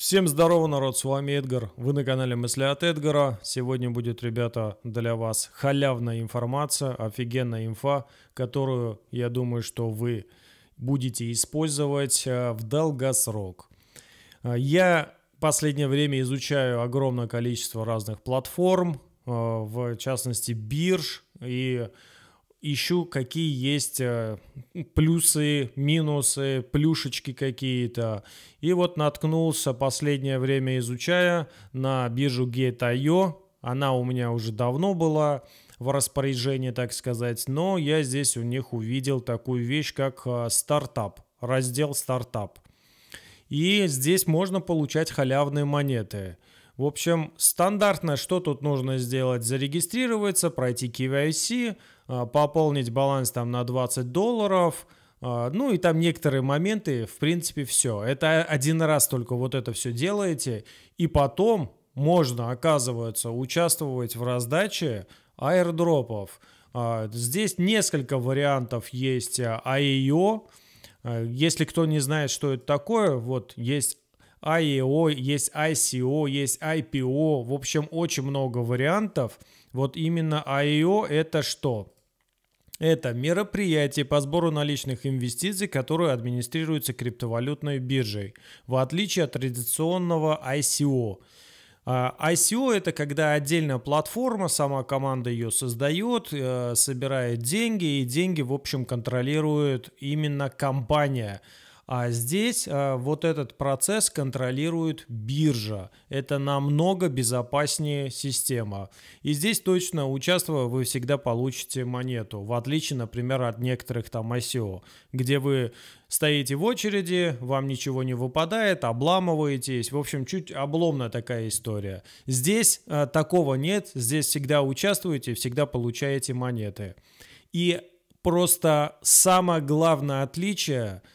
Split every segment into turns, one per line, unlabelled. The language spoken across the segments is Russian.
Всем здорово, народ, с вами Эдгар. Вы на канале Мысли от Эдгара. Сегодня будет, ребята, для вас халявная информация, офигенная инфа, которую, я думаю, что вы будете использовать э, в долгосрок. Э, я последнее время изучаю огромное количество разных платформ, э, в частности бирж, и ищу, какие есть э, плюсы, минусы, плюшечки какие-то. И вот наткнулся последнее время, изучая, на биржу Gate.io. Она у меня уже давно была в распоряжении, так сказать. Но я здесь у них увидел такую вещь, как э, стартап, раздел стартап. И здесь можно получать халявные монеты – в общем, стандартно, что тут нужно сделать, зарегистрироваться, пройти KYC, а, пополнить баланс там на 20 долларов, а, ну и там некоторые моменты, в принципе, все. Это один раз только вот это все делаете, и потом можно, оказывается, участвовать в раздаче аирдропов. А, здесь несколько вариантов есть IEO, если кто не знает, что это такое, вот есть IEO, а есть ICO, а есть IPO. А в общем, очень много вариантов. Вот именно IEO это что? Это мероприятие по сбору наличных инвестиций, которое администрируется криптовалютной биржей, в отличие от традиционного ICO. ICO это когда отдельная платформа, сама команда ее создает, э, собирает деньги, и деньги, в общем, контролирует именно компания. А здесь э, вот этот процесс контролирует биржа. Это намного безопаснее система. И здесь точно участвуя вы всегда получите монету. В отличие, например, от некоторых там ICO, где вы стоите в очереди, вам ничего не выпадает, обламываетесь. В общем, чуть обломная такая история. Здесь э, такого нет. Здесь всегда участвуете, всегда получаете монеты. И просто самое главное отличие –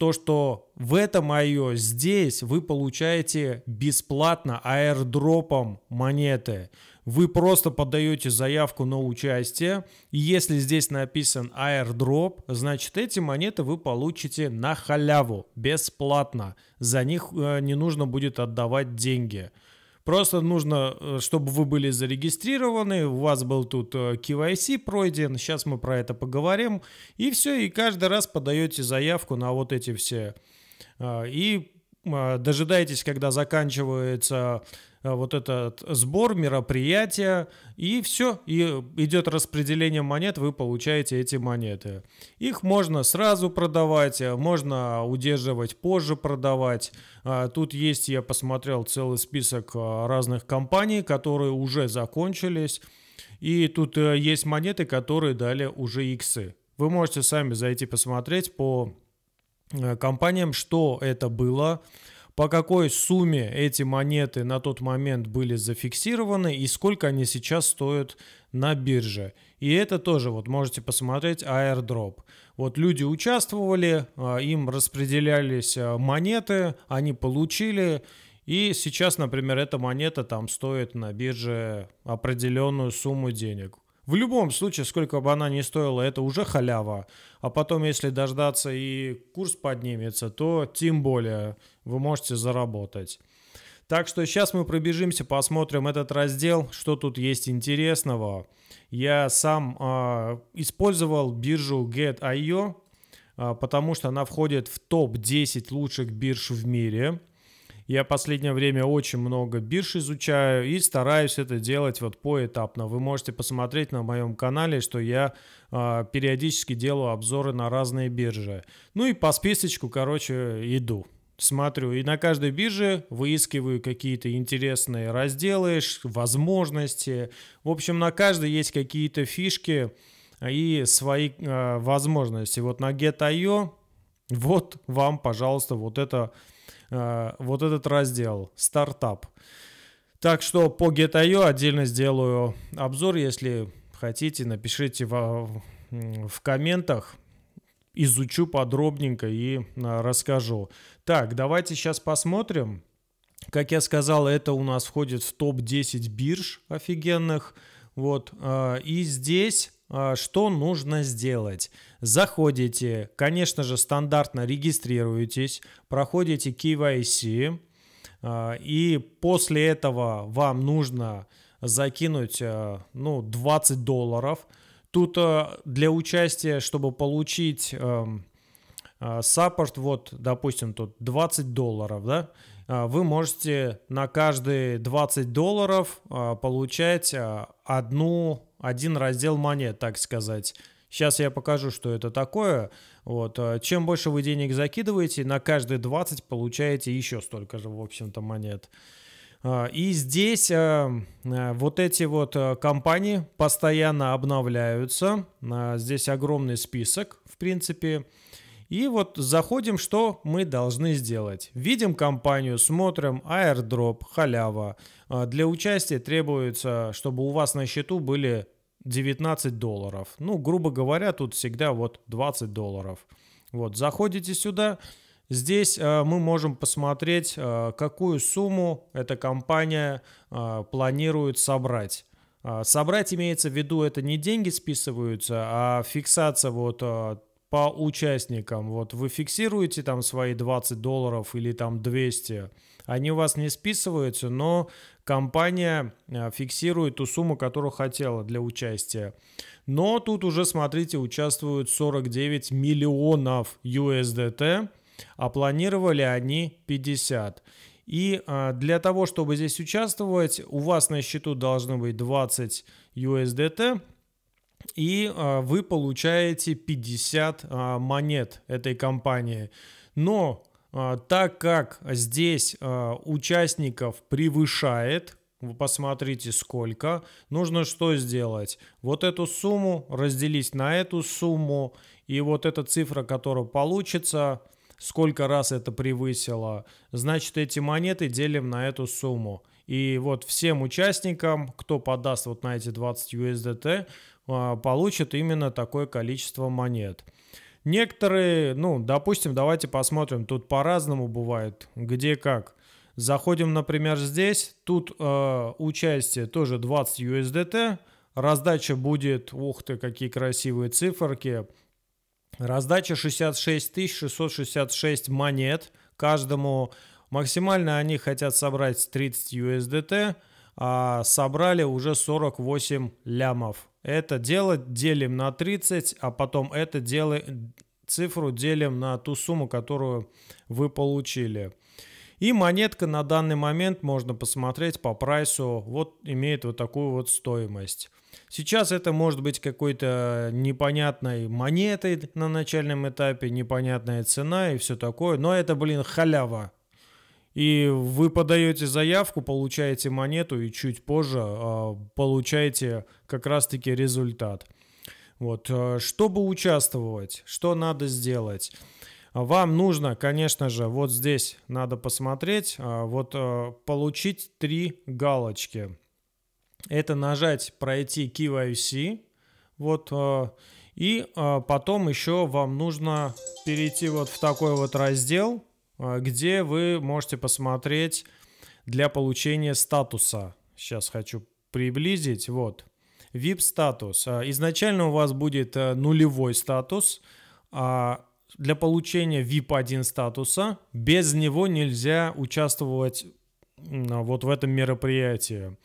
то, что в этом IO здесь вы получаете бесплатно аирдропом монеты. Вы просто подаете заявку на участие. И если здесь написан airdrop, значит эти монеты вы получите на халяву, бесплатно. За них э, не нужно будет отдавать деньги. Просто нужно, э, чтобы вы были зарегистрированы, у вас был тут KYC э, пройден, сейчас мы про это поговорим. И все, и каждый раз подаете заявку на вот эти все. Э, и дожидаетесь, когда заканчивается Э, вот этот сбор, мероприятия, и все, и идет распределение монет, вы получаете эти монеты. Их можно сразу продавать, э, можно удерживать позже продавать. Э, тут есть, я посмотрел целый список разных компаний, которые уже закончились, и тут есть монеты, которые дали уже иксы. Вы можете сами зайти посмотреть по компаниям, что это было, по какой сумме эти монеты на тот момент были зафиксированы и сколько они сейчас стоят на бирже. И это тоже, вот можете посмотреть, airdrop. Вот люди участвовали, а, им распределялись а, монеты, они получили, и сейчас, например, эта монета там стоит на бирже определенную сумму денег. В любом случае, сколько бы она ни стоила, это уже халява. А потом, если дождаться и курс поднимется, то тем более вы можете заработать. Так что сейчас мы пробежимся, посмотрим этот раздел, что тут есть интересного. Я сам э, использовал биржу Get.io, э, потому что она входит в топ-10 лучших бирж в мире. Я последнее время очень много бирж изучаю и стараюсь это делать вот поэтапно. Вы можете посмотреть на моем канале, что я э, периодически делаю обзоры на разные биржи. Ну и по списочку, короче, иду смотрю, и на каждой бирже выискиваю какие-то интересные разделы, возможности. В общем, на каждой есть какие-то фишки и свои э, возможности. Вот на Get.io вот вам, пожалуйста, вот это Э, вот этот раздел «Стартап». Так что по Get.io отдельно сделаю обзор, если хотите, напишите в, в комментах, изучу подробненько и э, расскажу. Так, давайте сейчас посмотрим. Как я сказал, это у нас входит в топ-10 бирж офигенных. Вот, э, и здесь а, что нужно сделать. Заходите, конечно же, стандартно регистрируетесь, проходите KYC, а, и после этого вам нужно закинуть а, ну, 20 долларов. Тут для участия, чтобы получить а, саппорт, вот, допустим, тут 20 долларов, да, а, вы можете на каждые 20 долларов а, получать одну, один раздел монет, так сказать. Сейчас я покажу, что это такое. Вот. Чем больше вы денег закидываете, на каждые 20 получаете еще столько же, в общем-то, монет. И здесь вот эти вот компании постоянно обновляются. Здесь огромный список, в принципе. И вот заходим, что мы должны сделать. Видим компанию, смотрим, аирдроп, халява. А, для участия требуется, чтобы у вас на счету были 19 долларов. Ну, грубо говоря, тут всегда вот 20 долларов. Вот, заходите сюда. Здесь а, мы можем посмотреть, а, какую сумму эта компания планирует собрать. Собрать имеется в виду, это не деньги списываются, а фиксация вот по участникам. Вот вы фиксируете там свои 20 долларов или там 200, они у вас не списываются, но компания э, фиксирует ту сумму, которую хотела для участия. Но тут уже, смотрите, участвуют 49 миллионов USDT, а планировали они 50. И а, для того, чтобы здесь участвовать, у вас на счету должны быть 20 USDT – и а, вы получаете 50 а, монет этой компании. Но а, так как здесь а, участников превышает, вы посмотрите сколько, нужно что сделать? Вот эту сумму разделить на эту сумму, и вот эта цифра, которая получится, сколько раз это превысило, значит эти монеты делим на эту сумму. И вот всем участникам, кто подаст вот на эти 20 USDT, а, получит именно такое количество монет. Некоторые, ну, допустим, давайте посмотрим, тут по-разному бывает, где как. Заходим, например, здесь, тут э, участие тоже 20 USDT, раздача будет, ух ты, какие красивые циферки, раздача 66 666 монет, каждому максимально они хотят собрать 30 USDT, а, собрали уже 48 лямов. Это дело делим на 30, а потом это дело, цифру делим на ту сумму, которую вы получили. И монетка на данный момент, можно посмотреть по прайсу, вот имеет вот такую вот стоимость. Сейчас это может быть какой-то непонятной монетой на начальном этапе, непонятная цена и все такое, но это, блин, халява. И вы подаете заявку, получаете монету и чуть позже э, получаете как раз-таки результат. Вот. Э, чтобы участвовать, что надо сделать? Вам нужно, конечно же, вот здесь надо посмотреть, а, вот э, получить три галочки. Это нажать «Пройти KYC», вот, э, и потом еще вам нужно перейти вот в такой вот раздел – а, где вы можете посмотреть для получения статуса. Сейчас хочу приблизить. Вот. VIP-статус. А, изначально у вас будет э, нулевой статус. А, для получения VIP-1 статуса без него нельзя участвовать вот в этом мероприятии.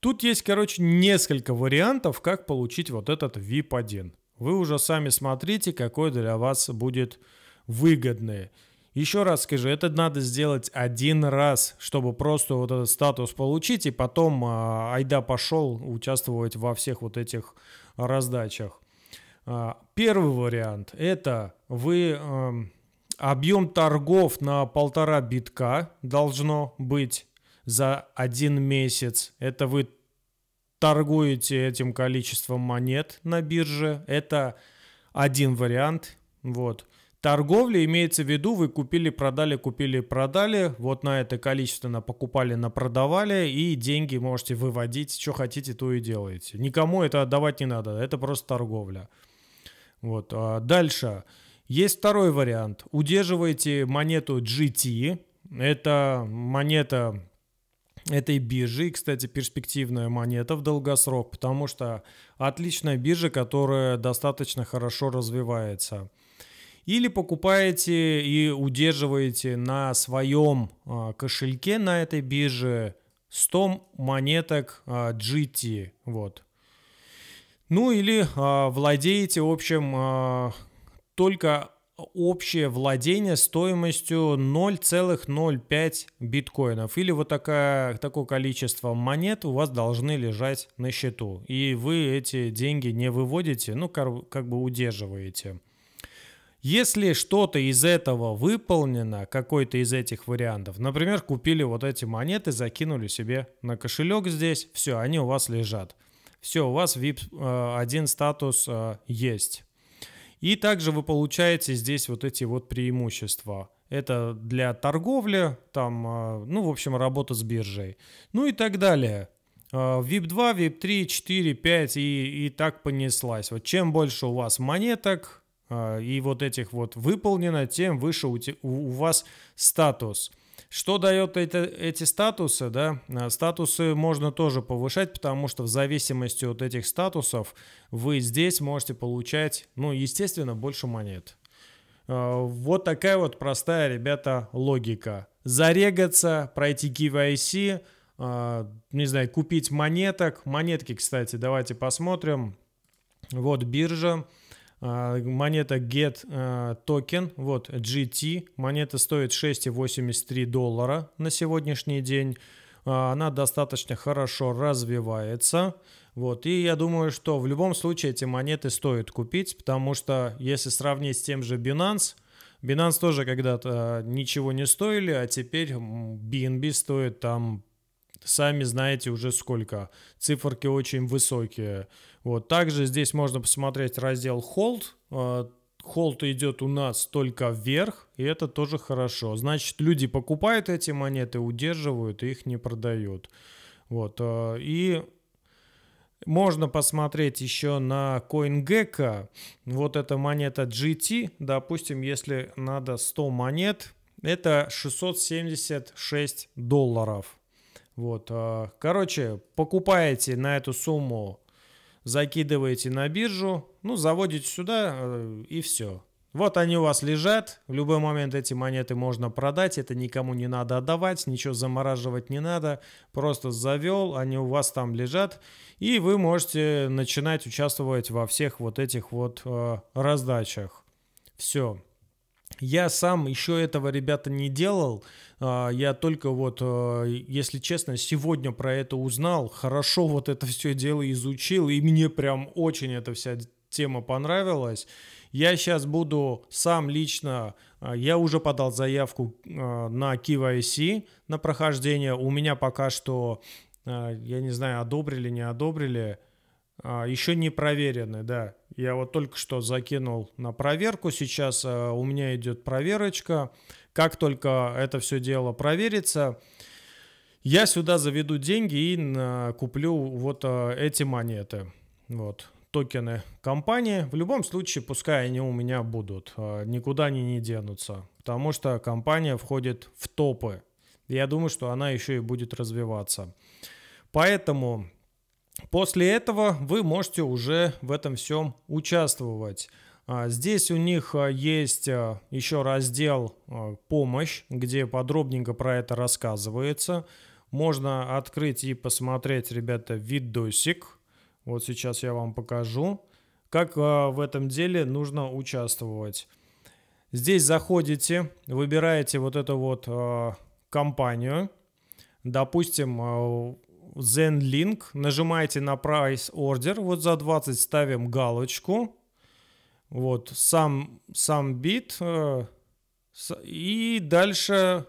Тут есть, короче, несколько вариантов, как получить вот этот VIP-1. Вы уже сами смотрите, какой для вас будет выгодный. Еще раз скажу, это надо сделать один раз, чтобы просто вот этот статус получить, и потом а, Айда пошел участвовать во всех вот этих раздачах. А, первый вариант – это вы а, эм, объем торгов на полтора битка должно быть за один месяц. Это вы торгуете этим количеством монет на бирже. Это один вариант. Вот. Торговля имеется в виду, вы купили, продали, купили, продали, вот на это количественно покупали, на продавали и деньги можете выводить, что хотите, то и делаете. Никому это отдавать не надо, это просто торговля. Вот. А дальше. Есть второй вариант. Удерживаете монету GT, это монета этой биржи, кстати, перспективная монета в долгосрок, потому что отличная биржа, которая достаточно хорошо развивается – или покупаете и удерживаете на своем а, кошельке на этой бирже 100 монеток GT, а, вот. Ну или а, владеете, в общем, только общее владение стоимостью 0,05 биткоинов. Или вот такая, такое количество монет у вас должны лежать на счету. И вы эти деньги не выводите, ну как, как бы удерживаете. Если что-то из этого выполнено, какой-то из этих вариантов, например, купили вот эти монеты, закинули себе на кошелек здесь, все, они у вас лежат. Все, у вас VIP-1 э, статус э, есть. И также вы получаете здесь вот эти вот преимущества. Это для торговли, там, э, ну, в общем, работа с биржей. Ну и так далее. VIP 2, VIP 3, 4, 5 и, и так понеслась. Вот чем больше у вас монеток, а, и вот этих вот выполнено, тем выше у, те, у, у вас статус. Что дает это, эти статусы? Да? А, статусы можно тоже повышать, потому что в зависимости от этих статусов вы здесь можете получать, ну, естественно, больше монет. А, вот такая вот простая, ребята, логика. Зарегаться, пройти KYC, не знаю, купить монеток. Монетки, кстати, давайте посмотрим. Вот биржа. А, монета Get Token а, вот GT, монета стоит 6,83 доллара на сегодняшний день. А, она достаточно хорошо развивается. Вот, и я думаю, что в любом случае эти монеты стоит купить, потому что если сравнить с тем же Binance, Binance тоже когда-то ничего не стоили, а теперь BNB стоит там Сами знаете уже сколько. Циферки очень высокие. Вот. Также здесь можно посмотреть раздел Hold. Холд э, идет у нас только вверх, и это тоже хорошо. Значит, люди покупают эти монеты, удерживают и их не продают. Вот. Э, и можно посмотреть еще на CoinGecko. Вот эта монета GT, допустим, если надо 100 монет, это 676 долларов. Вот, а, короче, покупаете на эту сумму, закидываете на биржу, ну, заводите сюда э, и все. Вот они у вас лежат, в любой момент эти монеты можно продать, это никому не надо отдавать, ничего замораживать не надо, просто завел, они у вас там лежат, и вы можете начинать участвовать во всех вот этих вот э, раздачах. Все. Я сам еще этого, ребята, не делал. А, я только вот, а, если честно, сегодня про это узнал, хорошо вот это все дело изучил, и мне прям очень эта вся тема понравилась. Я сейчас буду сам лично, а, я уже подал заявку на KYC, на прохождение. У меня пока что, я не знаю, одобрили, не одобрили – а, еще не проверены, да. Я вот только что закинул на проверку. Сейчас а, у меня идет проверочка. Как только это все дело проверится, я сюда заведу деньги и на, куплю вот а, эти монеты. Вот токены компании. В любом случае, пускай они у меня будут. Э, никуда они не денутся. Потому что компания входит в топы. Я думаю, что она еще и будет развиваться. Поэтому После этого вы можете уже в этом всем участвовать. А, здесь у них а, есть а, еще раздел «Помощь», где подробненько про это рассказывается. Можно открыть и посмотреть, ребята, видосик. Вот сейчас я вам покажу, как в этом деле нужно участвовать. Здесь заходите, выбираете вот эту вот компанию. Допустим, ZenLink, нажимаете на Price Order, вот за 20 ставим галочку, вот сам, сам бит, э, и дальше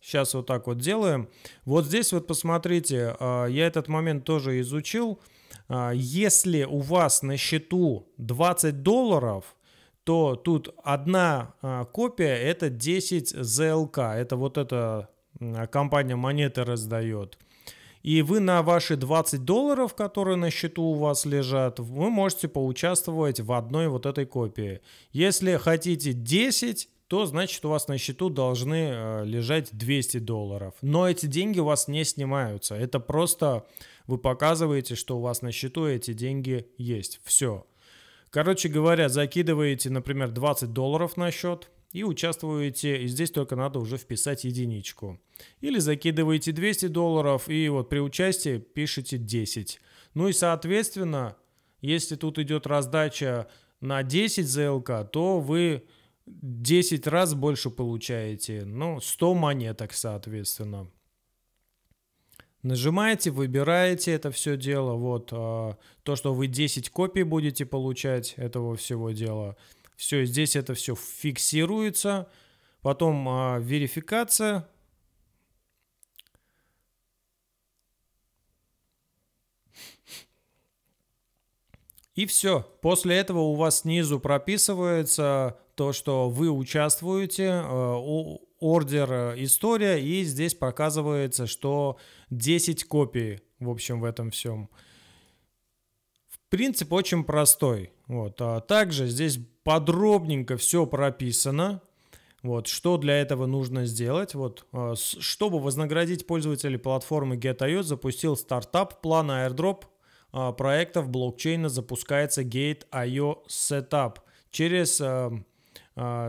сейчас вот так вот делаем. Вот здесь вот посмотрите, э, я этот момент тоже изучил, э, если у вас на счету 20 долларов – то тут одна копия это 10 ЗЛК. Это вот эта компания монеты раздает. И вы на ваши 20 долларов, которые на счету у вас лежат, вы можете поучаствовать в одной вот этой копии. Если хотите 10, то значит у вас на счету должны э, лежать 200 долларов. Но эти деньги у вас не снимаются. Это просто вы показываете, что у вас на счету эти деньги есть. Все. Короче говоря, закидываете, например, 20 долларов на счет – и участвуете, и здесь только надо уже вписать единичку. Или закидываете 200 долларов и вот при участии пишите 10. Ну и соответственно, если тут идет раздача на 10 ЗЛК, то вы 10 раз больше получаете, ну 100 монеток соответственно. Нажимаете, выбираете это все дело, вот, а, то, что вы 10 копий будете получать этого всего дела – все, здесь это все фиксируется. Потом а, верификация. И все. После этого у вас снизу прописывается то, что вы участвуете, а, ордер а, история, и здесь показывается, что 10 копий, в общем, в этом всем. Принцип очень простой. Вот. А также здесь подробненько все прописано. Вот, что для этого нужно сделать? Вот, а, чтобы вознаградить пользователей платформы Get.io, запустил стартап плана Airdrop а, проектов блокчейна запускается Gate.io Setup через а,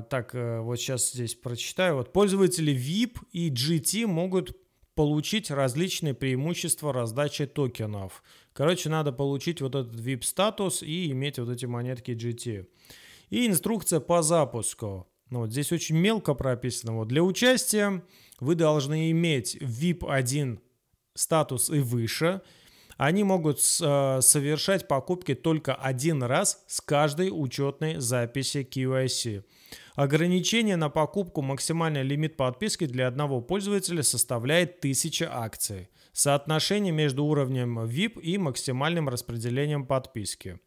так, э, вот сейчас здесь прочитаю. Вот пользователи VIP и GT могут получить различные преимущества раздачи токенов. Короче, надо получить вот этот VIP-статус и иметь вот эти монетки GT. И инструкция по запуску. Ну, вот здесь очень мелко прописано. Вот для участия вы должны иметь VIP 1 статус и выше – они могут э, совершать покупки только один раз с каждой учетной записи QIC. Ограничение на покупку максимальный лимит подписки для одного пользователя составляет 1000 акций. Соотношение между уровнем VIP и максимальным распределением подписки.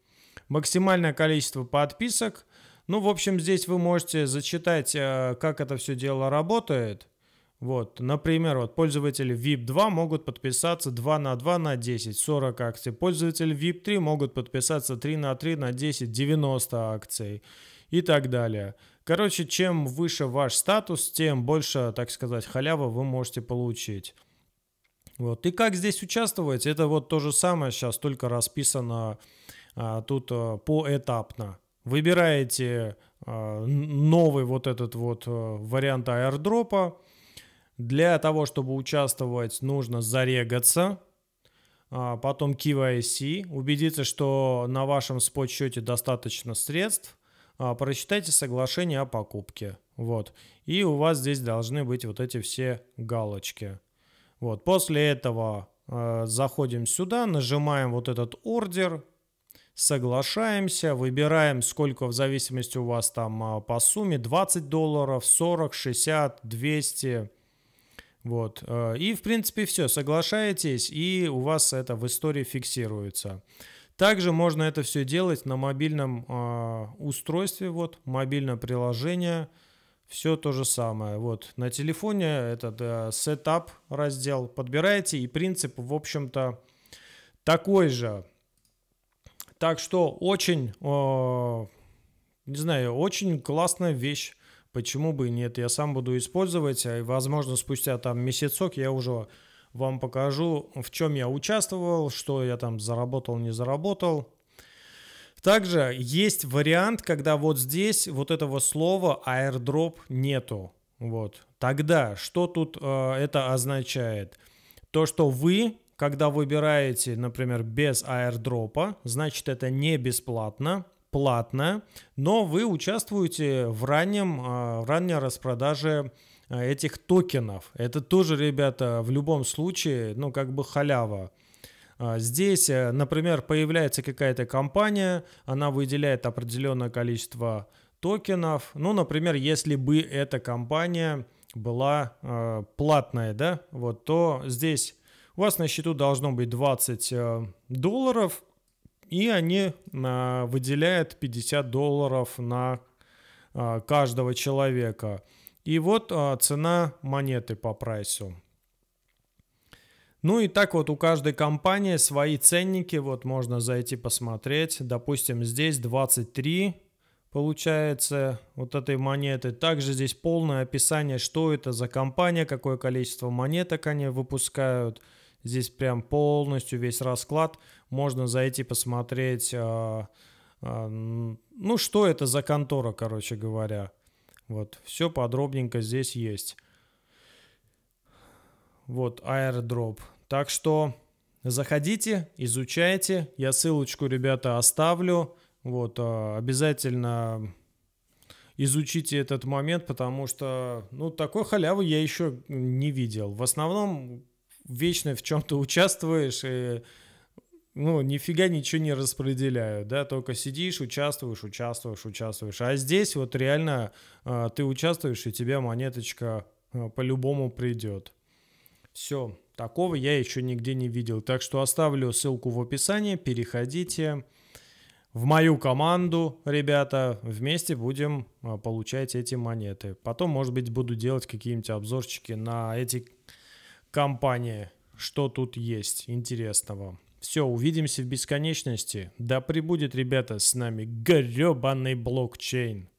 Максимальное количество подписок. Ну, в общем, здесь вы можете зачитать, э, как это все дело работает – вот, например, вот пользователи VIP2 могут подписаться 2 на 2 на 10, 40 акций. Пользователи VIP3 могут подписаться 3 на 3 на 10, 90 акций и так далее. Короче, чем выше ваш статус, тем больше, так сказать, халява вы можете получить. Вот. И как здесь участвовать? Это вот то же самое сейчас, только расписано а, тут а, поэтапно. Выбираете а, новый вот этот вот а, вариант аирдропа, для того, чтобы участвовать, нужно зарегаться, а, потом KYC, убедиться, что на вашем спот-счете достаточно средств, а, прочитайте соглашение о покупке. Вот. И у вас здесь должны быть вот эти все галочки. Вот. После этого а, заходим сюда, нажимаем вот этот ордер, соглашаемся, выбираем сколько в зависимости у вас там по сумме, 20 долларов, 40, 60, 200, вот. Э, и, в принципе, все, соглашаетесь, и у вас это в истории фиксируется. Также можно это все делать на мобильном а, устройстве, вот, мобильное приложение, все то же самое. Вот, на телефоне этот э, setup раздел подбираете, и принцип, в общем-то, такой же. Так что очень, э, не знаю, очень классная вещь Почему бы и нет? Я сам буду использовать, а, и, возможно, спустя там месяцок я уже вам покажу, в чем я участвовал, что я там заработал, не заработал. Также есть вариант, когда вот здесь вот этого слова airdrop нету. Вот. Тогда что тут э, это означает? То, что вы, когда выбираете, например, без аирдропа, значит это не бесплатно платная, но вы участвуете в раннем, а, ранней распродаже а, этих токенов. Это тоже, ребята, в любом случае, ну, как бы халява. А, здесь, э, например, появляется какая-то компания, она выделяет определенное количество токенов. Ну, например, если бы эта компания была э, платная, да, вот, то здесь у вас на счету должно быть 20 э, долларов – и они а, выделяют 50 долларов на а, каждого человека. И вот а, цена монеты по прайсу. Ну и так вот у каждой компании свои ценники, вот можно зайти посмотреть. Допустим, здесь 23 получается вот этой монеты. Также здесь полное описание, что это за компания, какое количество монеток они выпускают – Здесь прям полностью весь расклад. Можно зайти посмотреть, а, а, ну, что это за контора, короче говоря. Вот, все подробненько здесь есть. Вот, аирдроп. Так что заходите, изучайте. Я ссылочку, ребята, оставлю. Вот, а, обязательно изучите этот момент, потому что, ну, такой халявы я еще не видел. В основном вечно в чем-то участвуешь и ну, нифига ничего не распределяю, да, только сидишь, участвуешь, участвуешь, участвуешь. А здесь вот реально э, ты участвуешь, и тебе монеточка э, по-любому придет. Все, такого я еще нигде не видел. Так что оставлю ссылку в описании, переходите в мою команду, ребята, вместе будем а, получать эти монеты. Потом, может быть, буду делать какие-нибудь обзорчики на эти компании, что тут есть интересного. Все, увидимся в бесконечности. Да прибудет, ребята, с нами гребаный блокчейн.